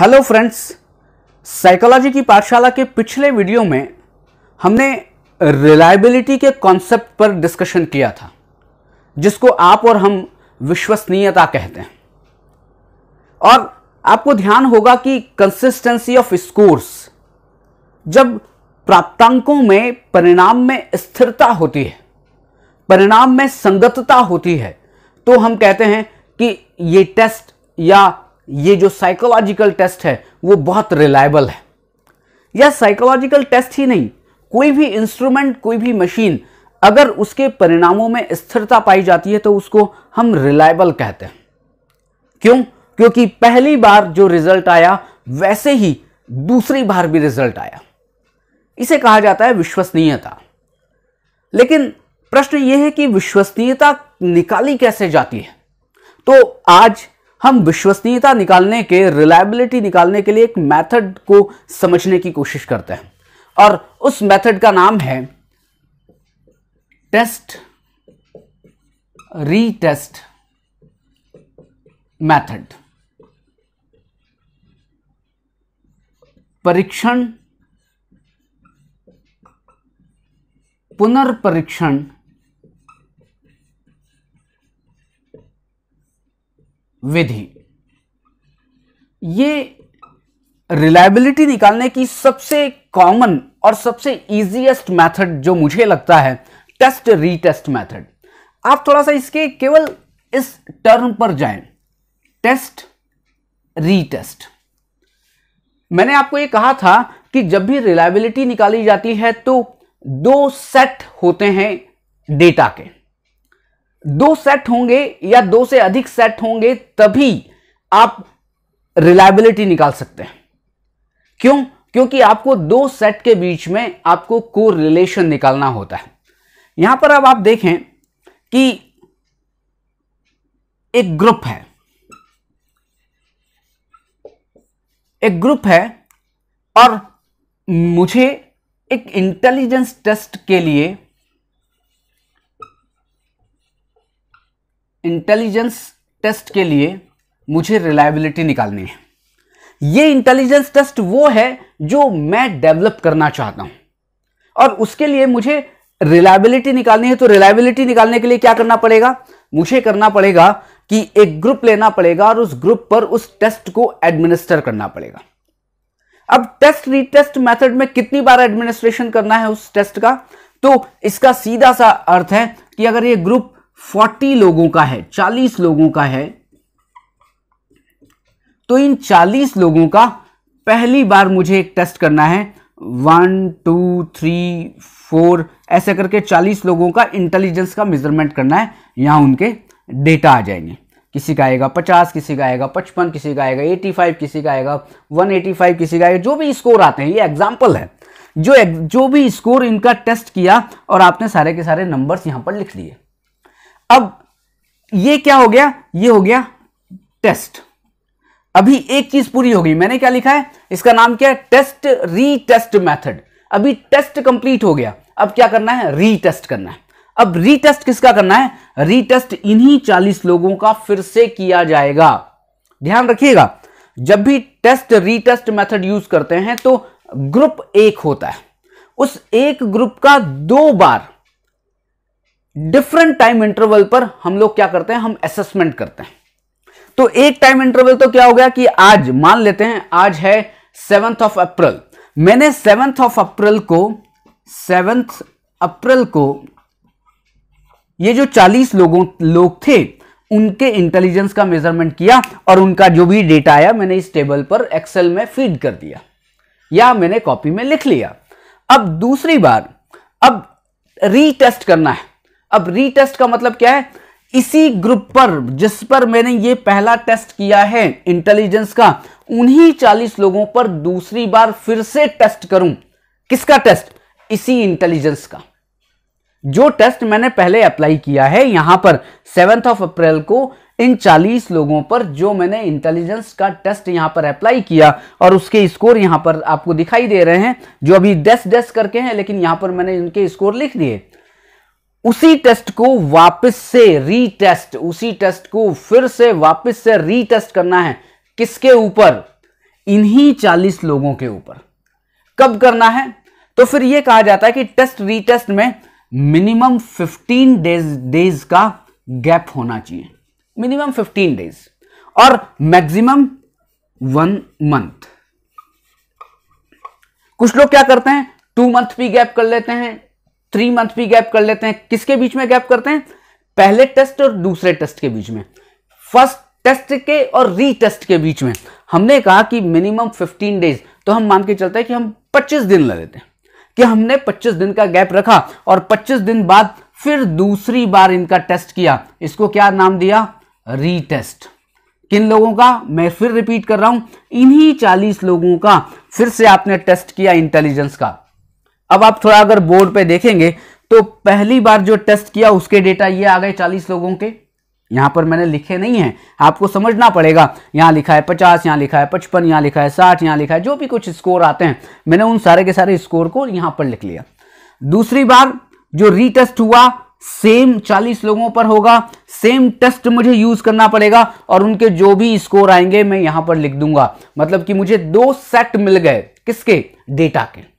hello friends psychology की पाठशाला के पिछले वीडियो में हमने रिलायबिलिटी के कॉन्सेप्ट पर डिस्कशन किया था जिसको आप और हम विश्वसनीयता कहते हैं और आपको ध्यान होगा कि कंसिस्टेंसी ऑफ स्कोर्स जब प्राप्तांकों में परिणाम में स्थिरता होती है परिणाम में संगतता होती है तो हम कहते हैं कि ये टेस्ट या ये जो साइकोलॉजिकल टेस्ट है वो बहुत रिलायबल है या साइकोलॉजिकल टेस्ट ही नहीं कोई भी इंस्ट्रूमेंट कोई भी मशीन अगर उसके परिणामों में स्थिरता पाई जाती है तो उसको हम रिलायबल कहते हैं क्यों क्योंकि पहली बार जो रिजल्ट आया वैसे ही दूसरी बार भी रिजल्ट आया इसे कहा जाता है विश्वसनीयता लेकिन प्रश्न यह है कि विश्वसनीयता निकाली कैसे जाती है तो आज हम विश्वसनीयता निकालने के रिलायबिलिटी निकालने के लिए एक मेथड को समझने की कोशिश करते हैं और उस मेथड का नाम है टेस्ट रीटेस्ट मेथड परीक्षण पुनर्परीक्षण विधि ये रिलायबिलिटी निकालने की सबसे कॉमन और सबसे इजीएस्ट मेथड जो मुझे लगता है टेस्ट रीटेस्ट मेथड आप थोड़ा सा इसके केवल इस टर्म पर जाएं टेस्ट रीटेस्ट मैंने आपको ये कहा था कि जब भी रिलायबिलिटी निकाली जाती है तो दो सेट होते हैं डेटा के दो सेट होंगे या दो से अधिक सेट होंगे तभी आप रिलायबिलिटी निकाल सकते हैं क्यों क्योंकि आपको दो सेट के बीच में आपको को रिलेशन निकालना होता है यहां पर अब आप देखें कि एक ग्रुप है एक ग्रुप है और मुझे एक इंटेलिजेंस टेस्ट के लिए इंटेलिजेंस टेस्ट के लिए मुझे रिलायबिलिटी निकालनी है ये इंटेलिजेंस टेस्ट वो है जो मैं डेवलप करना चाहता हूं और उसके लिए मुझे रिलायबिलिटी निकालनी है तो रिलायबिलिटी निकालने के लिए क्या करना पड़ेगा मुझे करना पड़ेगा कि एक ग्रुप लेना पड़ेगा और उस ग्रुप पर उस टेस्ट को एडमिनिस्टर करना पड़ेगा अब टेस्ट रीटेस्ट मेथड में कितनी बार एडमिनिस्ट्रेशन करना है उस टेस्ट का तो इसका सीधा सा अर्थ है कि अगर ये ग्रुप फोर्टी लोगों का है चालीस लोगों का है तो इन चालीस लोगों का पहली बार मुझे एक टेस्ट करना है वन टू थ्री फोर ऐसे करके चालीस लोगों का इंटेलिजेंस का मेजरमेंट करना है यहां उनके डेटा आ जाएंगे किसी का आएगा पचास किसी का आएगा पचपन किसी का आएगा एटी फाइव किसी का आएगा वन एटी फाइव किसी का आएगा जो भी स्कोर आते हैं ये एग्जाम्पल है जो जो भी स्कोर इनका टेस्ट किया और आपने सारे के सारे नंबर्स यहां पर लिख लिए अब ये क्या हो गया ये हो गया टेस्ट अभी एक चीज पूरी हो गई मैंने क्या लिखा है इसका नाम क्या है टेस्ट रीटेस्ट मेथड अभी टेस्ट कंप्लीट हो गया अब क्या करना है रीटेस्ट करना है अब रीटेस्ट किसका करना है रीटेस्ट इन्हीं 40 लोगों का फिर से किया जाएगा ध्यान रखिएगा जब भी टेस्ट रीटेस्ट मेथड यूज करते हैं तो ग्रुप एक होता है उस एक ग्रुप का दो बार डिफरेंट टाइम इंटरवल पर हम लोग क्या करते हैं हम असेसमेंट करते हैं तो एक टाइम इंटरवल तो क्या हो गया कि आज मान लेते हैं आज है सेवन्थ ऑफ अप्रैल मैंने सेवन्थ ऑफ अप्रैल को सेवन्थ अप्रैल को ये जो 40 लोगों लोग थे उनके इंटेलिजेंस का मेजरमेंट किया और उनका जो भी डेटा आया मैंने इस टेबल पर एक्सेल में फीड कर दिया या मैंने कॉपी में लिख लिया अब दूसरी बार अब रीटेस्ट करना है अब रीटेस्ट का मतलब क्या है इसी ग्रुप पर जिस पर मैंने ये पहला टेस्ट किया है इंटेलिजेंस का उन्हीं 40 लोगों पर दूसरी बार फिर से टेस्ट करूं किसका टेस्ट इसी इंटेलिजेंस का जो टेस्ट मैंने पहले अप्लाई किया है यहां पर सेवेंथ ऑफ अप्रैल को इन 40 लोगों पर जो मैंने इंटेलिजेंस का टेस्ट यहां पर अप्लाई किया और उसके स्कोर यहां पर आपको दिखाई दे रहे हैं जो अभी डेस्ट डेस्ट करके हैं लेकिन यहां पर मैंने इनके स्कोर लिख दिए उसी टेस्ट को वापस से रीटेस्ट उसी टेस्ट को फिर से वापस से रीटेस्ट करना है किसके ऊपर इन्हीं चालीस लोगों के ऊपर कब करना है तो फिर यह कहा जाता है कि टेस्ट रीटेस्ट में मिनिमम 15 डेज डेज का गैप होना चाहिए मिनिमम 15 डेज और मैक्सिमम वन मंथ कुछ लोग क्या करते हैं टू मंथ भी गैप कर लेते हैं थ्री मंथ भी गैप कर लेते हैं किसके बीच में गैप करते हैं पहले टेस्ट और दूसरे टेस्ट के बीच में फर्स्ट टेस्ट के और रीटेस्ट के बीच में हमने कहा कि मिनिमम 15 डेज तो हम मान के चलते हैं कि हम 25 दिन ले लेते हैं कि हमने 25 दिन का गैप रखा और 25 दिन बाद फिर दूसरी बार इनका टेस्ट किया इसको क्या नाम दिया रीटेस्ट किन लोगों का मैं फिर रिपीट कर रहा हूं इन्हीं 40 लोगों का फिर से आपने टेस्ट किया इंटेलिजेंस का अब आप थोड़ा अगर बोर्ड पे देखेंगे तो पहली बार जो टेस्ट किया उसके डेटा ये आ गए चालीस लोगों के यहां पर मैंने लिखे नहीं है आपको समझना पड़ेगा यहां लिखा है पचास यहां लिखा है पचपन यहां लिखा है साठ यहां लिखा है जो भी कुछ स्कोर आते हैं मैंने उन सारे के सारे स्कोर को यहां पर लिख लिया दूसरी बार जो रीटेस्ट हुआ सेम चालीस लोगों पर होगा सेम टेस्ट मुझे यूज करना पड़ेगा और उनके जो भी स्कोर आएंगे मैं यहां पर लिख दूंगा मतलब कि मुझे दो सेट मिल गए किसके डेटा के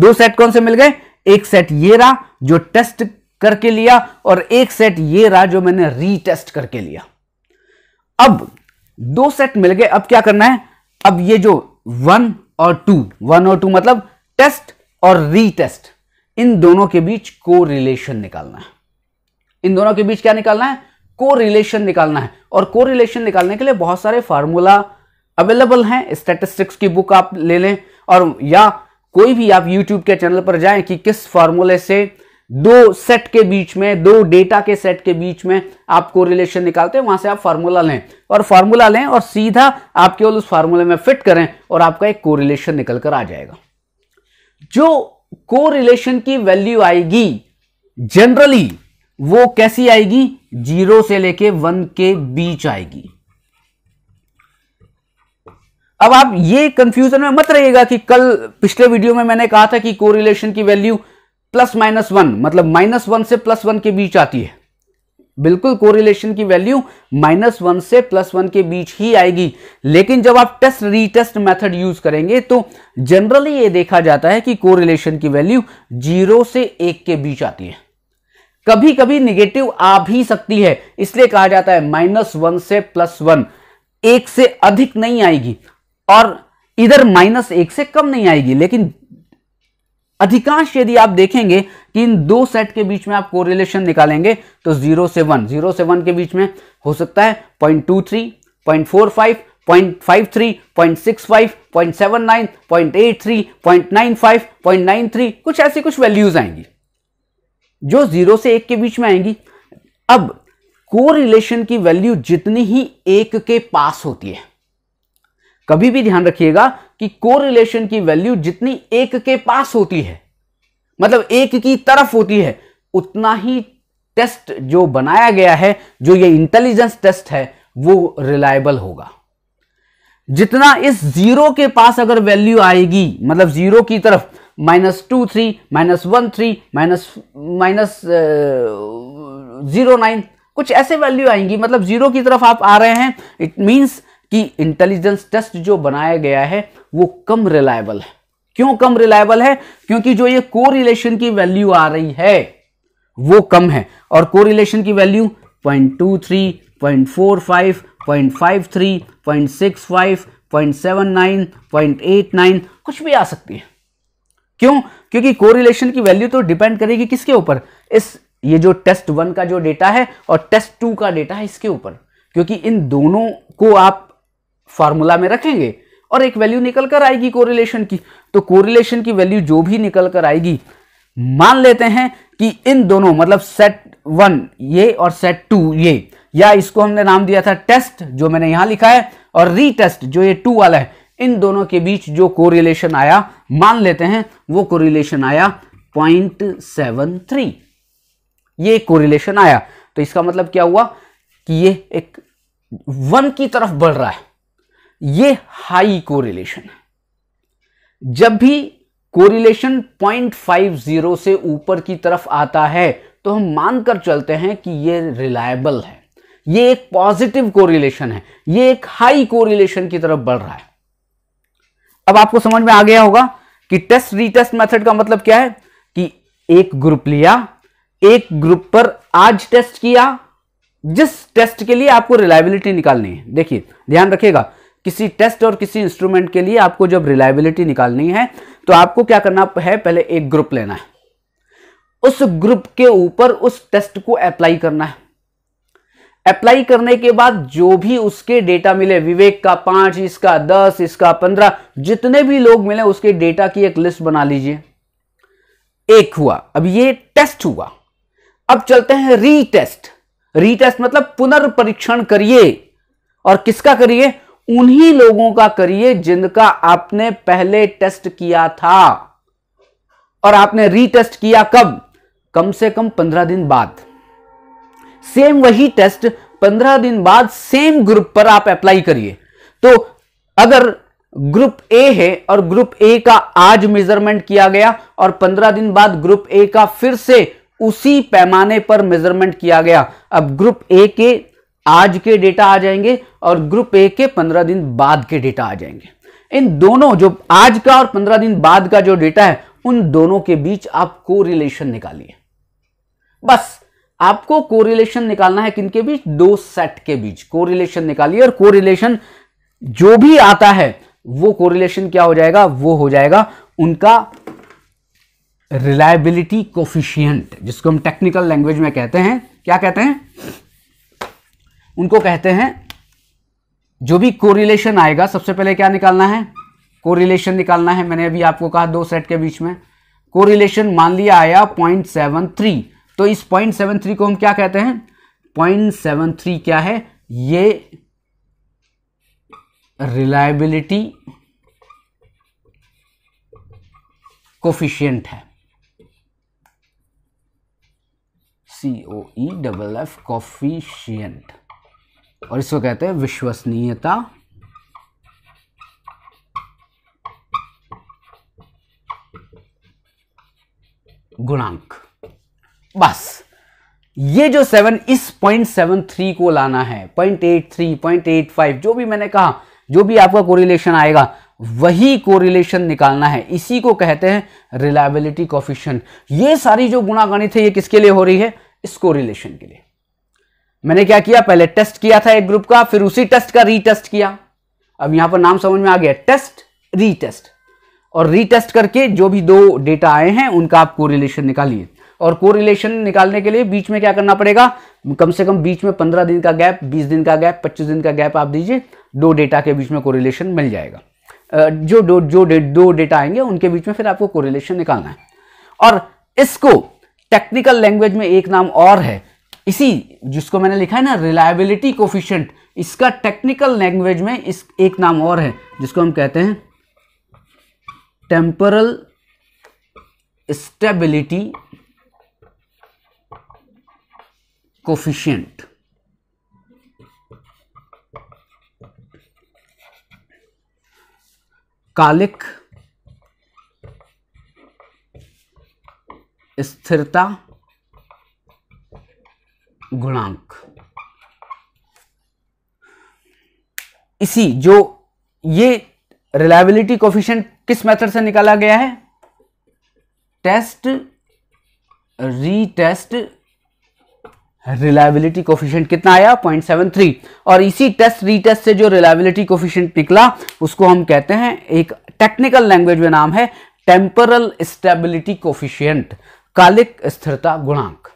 दो सेट कौन से मिल गए एक सेट ये रहा जो टेस्ट करके लिया और एक सेट ये रहा जो मैंने रीटेस्ट करके लिया अब दो सेट मिल गए अब क्या करना है अब ये जो वन और टू वन और टू मतलब टेस्ट और रीटेस्ट इन दोनों के बीच को रिलेशन निकालना है इन दोनों के बीच क्या निकालना है को रिलेशन निकालना है और को रिलेशन निकालने के लिए बहुत सारे फार्मूला अवेलेबल हैं स्टेटिस्टिक्स की बुक आप ले लें और या कोई भी आप यूट्यूब के चैनल पर जाएं कि किस फॉर्मूले से दो सेट के बीच में दो डेटा के सेट के बीच में आप कोरिलेशन निकालते हैं वहां से आप फार्मूला लें और फार्मूला लें और सीधा आप केवल उस फार्मूले में फिट करें और आपका एक कोरिलेशन निकल कर आ जाएगा जो कोरिलेशन की वैल्यू आएगी जनरली वो कैसी आएगी जीरो से लेके वन के बीच आएगी अब आप ये कंफ्यूजन में मत रहिएगा कि कल पिछले वीडियो में मैंने कहा था कि कोरिलेशन की वैल्यू प्लस माइनस वन मतलब माइनस वन से प्लस वन के बीच आती है बिल्कुल कोरिलेशन की वैल्यू माइनस वन से प्लस वन के बीच ही आएगी लेकिन जब आप टेस्ट रीटेस्ट मेथड यूज करेंगे तो जनरली ये देखा जाता है कि कोरिलेशन की वैल्यू जीरो से एक के बीच आती है कभी कभी निगेटिव आ भी सकती है इसलिए कहा जाता है माइनस वन से प्लस वन एक से अधिक नहीं आएगी और इधर माइनस एक से कम नहीं आएगी लेकिन अधिकांश यदि आप देखेंगे कि इन दो सेट के बीच में आप कोरिलेशन निकालेंगे तो जीरो से वन जीरो से वन के बीच में हो सकता है point two three point four five point five three point six five point seven nine point eight three point nine five point nine three कुछ ऐसी कुछ वैल्यूज आएंगी जो जीरो से एक के बीच में आएंगी अब कोरिलेशन की वैल्यू जितनी ही एक के पास होती है कभी भी ध्यान रखिएगा कि कोरिलेशन की वैल्यू जितनी एक के पास होती है मतलब एक की तरफ होती है उतना ही टेस्ट जो बनाया गया है जो ये इंटेलिजेंस टेस्ट है वो रिलायबल होगा जितना इस जीरो के पास अगर वैल्यू आएगी मतलब जीरो की तरफ minus two three minus one three minus minus zero nine कुछ ऐसे वैल्यू आएंगी मतलब जीरो की तरफ आप आ रहे हैं इट मींस कि इंटेलिजेंस टेस्ट जो बनाया गया है वो कम रिलायबल है क्यों कम रिलायबल है क्योंकि जो ये कोरिलेशन की वैल्यू आ रही है वो कम है और कोरिलेशन की वैल्यू 0.23, 0.45, 0.53, कुछ भी आ सकती है क्यों क्योंकि कोरिलेशन की वैल्यू तो डिपेंड करेगी किसके ऊपर इस ये जो टेस्ट वन का जो डेटा है और टेस्ट टू का डेटा है इसके ऊपर क्योंकि इन दोनों को आप फार्मूला में रखेंगे और एक वैल्यू निकल कर आएगी कोरिलेशन की तो कोरिलेशन की वैल्यू जो भी निकल कर आएगी मान लेते हैं कि इन दोनों मतलब सेट वन ये और सेट टू ये या इसको हमने नाम दिया था टेस्ट जो मैंने यहां लिखा है और रीटेस्ट जो ये टू वाला है इन दोनों के बीच जो कोरिलेशन आया मान लेते हैं वो कोरिलेशन आया पॉइंट सेवन थ्री ये कोरिलेशन आया तो इसका मतलब क्या हुआ कि ये एक वन की तरफ बढ़ रहा है ये हाई कोरिलेशन है जब भी कोरिलेशन 0.50 से ऊपर की तरफ आता है तो हम मानकर चलते हैं कि ये रिलायबल है ये एक पॉजिटिव कोरिलेशन है ये एक हाई कोरिलेशन की तरफ बढ़ रहा है अब आपको समझ में आ गया होगा कि टेस्ट रीटेस्ट मेथड का मतलब क्या है कि एक ग्रुप लिया एक ग्रुप पर आज टेस्ट किया जिस टेस्ट के लिए आपको रिलायबिलिटी निकालनी है देखिए ध्यान रखिएगा किसी टेस्ट और किसी इंस्ट्रूमेंट के लिए आपको जब रिलायबिलिटी निकालनी है तो आपको क्या करना है पहले एक ग्रुप लेना है उस ग्रुप के ऊपर उस टेस्ट को अप्लाई करना है अप्लाई करने के बाद जो भी उसके डेटा मिले विवेक का पांच इसका दस इसका पंद्रह जितने भी लोग मिले उसके डेटा की एक लिस्ट बना लीजिए एक हुआ अब ये टेस्ट हुआ अब चलते हैं रीटेस्ट रीटेस्ट मतलब पुनर्परीक्षण करिए और किसका करिए उन्हीं लोगों का करिए जिनका आपने पहले टेस्ट किया था और आपने रीटेस्ट किया कब कम से कम पंद्रह दिन बाद सेम वही टेस्ट पंद्रह दिन बाद सेम ग्रुप पर आप अप्लाई करिए तो अगर ग्रुप ए है और ग्रुप ए का आज मेजरमेंट किया गया और पंद्रह दिन बाद ग्रुप ए का फिर से उसी पैमाने पर मेजरमेंट किया गया अब ग्रुप ए के आज के डेटा आ जाएंगे और ग्रुप ए के पंद्रह दिन बाद के डेटा आ जाएंगे इन दोनों जो आज का और पंद्रह दिन बाद का जो डेटा है उन दोनों के बीच आप को रिलेशन निकालिए बस आपको कोरिलेशन निकालना है किनके बीच दो सेट के बीच कोरिलेशन निकालिए और कोरिलेशन जो भी आता है वो कोरिलेशन क्या हो जाएगा वो हो जाएगा उनका रिलायबिलिटी कोफिशियंट जिसको हम टेक्निकल लैंग्वेज में कहते हैं क्या कहते हैं उनको कहते हैं जो भी कोरिलेशन आएगा सबसे पहले क्या निकालना है कोरिलेशन निकालना है मैंने अभी आपको कहा दो सेट के बीच में कोरिलेशन मान लिया आया पॉइंट सेवन थ्री तो इस पॉइंट सेवन थ्री को हम क्या कहते हैं पॉइंट सेवन थ्री क्या है ये रिलायबिलिटी कोफिशियंट है C O double F coefficient और इसको कहते हैं विश्वसनीयता गुणांक बस ये जो सेवन इस पॉइंट सेवन थ्री को लाना है point eight three point eight five जो भी मैंने कहा जो भी आपका कोरिलेशन आएगा वही कोरिलेशन निकालना है इसी को कहते हैं रिलायबिलिटी कॉफिशन ये सारी जो गुणागणित है ये किसके लिए हो रही है इस कोरिलेशन के लिए मैंने क्या किया पहले टेस्ट किया था एक ग्रुप का फिर उसी टेस्ट का रीटेस्ट किया अब यहां पर नाम समझ में आ गया टेस्ट रीटेस्ट और रीटेस्ट करके जो भी दो डेटा आए हैं उनका आप कोरिलेशन निकालिए और कोरिलेशन निकालने के लिए बीच में क्या करना पड़ेगा कम से कम बीच में पंद्रह दिन का गैप बीस दिन का गैप पच्चीस दिन का गैप आप दीजिए दो डेटा के बीच में कोरिलेशन मिल जाएगा जो दो जो दो डेटा आएंगे उनके बीच में फिर आपको कोरिलेशन निकालना है और इसको टेक्निकल लैंग्वेज में एक नाम और है इसी जिसको मैंने लिखा है ना रिलायबिलिटी कोफिशेंट इसका टेक्निकल लैंग्वेज में इस एक नाम और है जिसको हम कहते हैं टेम्परल स्टेबिलिटी कोफिशियंट कालिक स्थिरता गुणांक इसी जो ये रिलायबिलिटी कोफिशियंट किस मेथड से निकाला गया है टेस्ट रीटेस्ट रिलायबिलिटी कोफिशियंट कितना आया 0.73 और इसी टेस्ट रीटेस्ट से जो रिलायबिलिटी कोफिशियंट निकला उसको हम कहते हैं एक टेक्निकल लैंग्वेज में नाम है टेम्परल स्टेबिलिटी कोफिशियंट कालिक स्थिरता गुणांक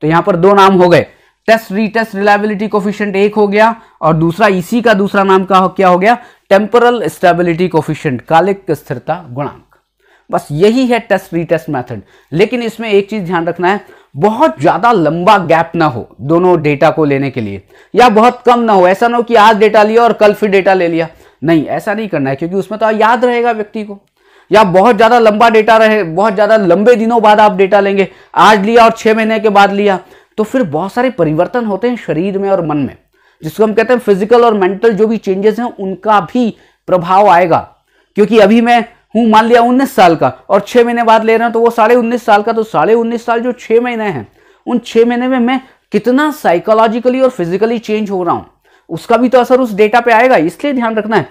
तो यहां पर दो नाम हो गए टेस्ट रीटेस्ट रिलायबिलिटी कोफिशियंट एक हो गया और दूसरा इसी e का दूसरा नाम का क्या हो गया टेम्परल स्टेबिलिटी कोफिशियंट कालिक स्थिरता गुणांक बस यही है टेस्ट रीटेस्ट मेथड लेकिन इसमें एक चीज ध्यान रखना है बहुत ज्यादा लंबा गैप ना हो दोनों डेटा को लेने के लिए या बहुत कम ना हो ऐसा ना हो कि आज डेटा लिया और कल फिर डेटा ले लिया नहीं ऐसा नहीं करना है क्योंकि उसमें तो याद रहेगा व्यक्ति को या बहुत ज़्यादा लंबा डेटा रहे बहुत ज़्यादा लंबे दिनों बाद आप डेटा लेंगे आज लिया और छह महीने के बाद लिया तो फिर बहुत सारे परिवर्तन होते हैं शरीर में और मन में जिसको हम कहते हैं फिजिकल और मेंटल जो भी चेंजेस हैं उनका भी प्रभाव आएगा क्योंकि अभी मैं हूं मान लिया उन्नीस साल का और छह महीने बाद ले रहा हूं तो वो साढ़े उन्नीस साल का तो साढ़े उन्नीस साल जो छह महीने हैं उन छह महीने में मैं कितना साइकोलॉजिकली और फिजिकली चेंज हो रहा हूं उसका भी तो असर उस डेटा पे आएगा इसलिए ध्यान रखना है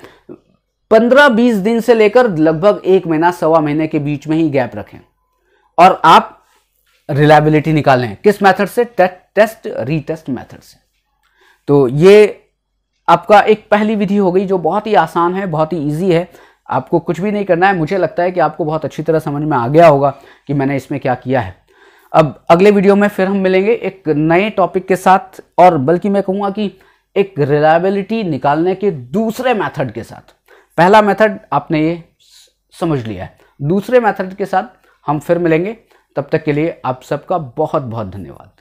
पंद्रह बीस दिन से लेकर लगभग एक महीना सवा महीने के बीच में ही गैप रखें और आप रिलायबिलिटी हैं किस मेथड से टे, टेस्ट रीटेस्ट मेथड से तो ये आपका एक पहली विधि हो गई जो बहुत ही आसान है बहुत ही ईजी है आपको कुछ भी नहीं करना है मुझे लगता है कि आपको बहुत अच्छी तरह समझ में आ गया होगा कि मैंने इसमें क्या किया है अब अगले वीडियो में फिर हम मिलेंगे एक नए टॉपिक के साथ और बल्कि मैं कहूँगा कि एक रिलायबिलिटी निकालने के दूसरे मैथड के साथ पहला मैथड आपने ये समझ लिया है दूसरे मैथड के साथ हम फिर मिलेंगे तब तक के लिए आप सबका बहुत बहुत धन्यवाद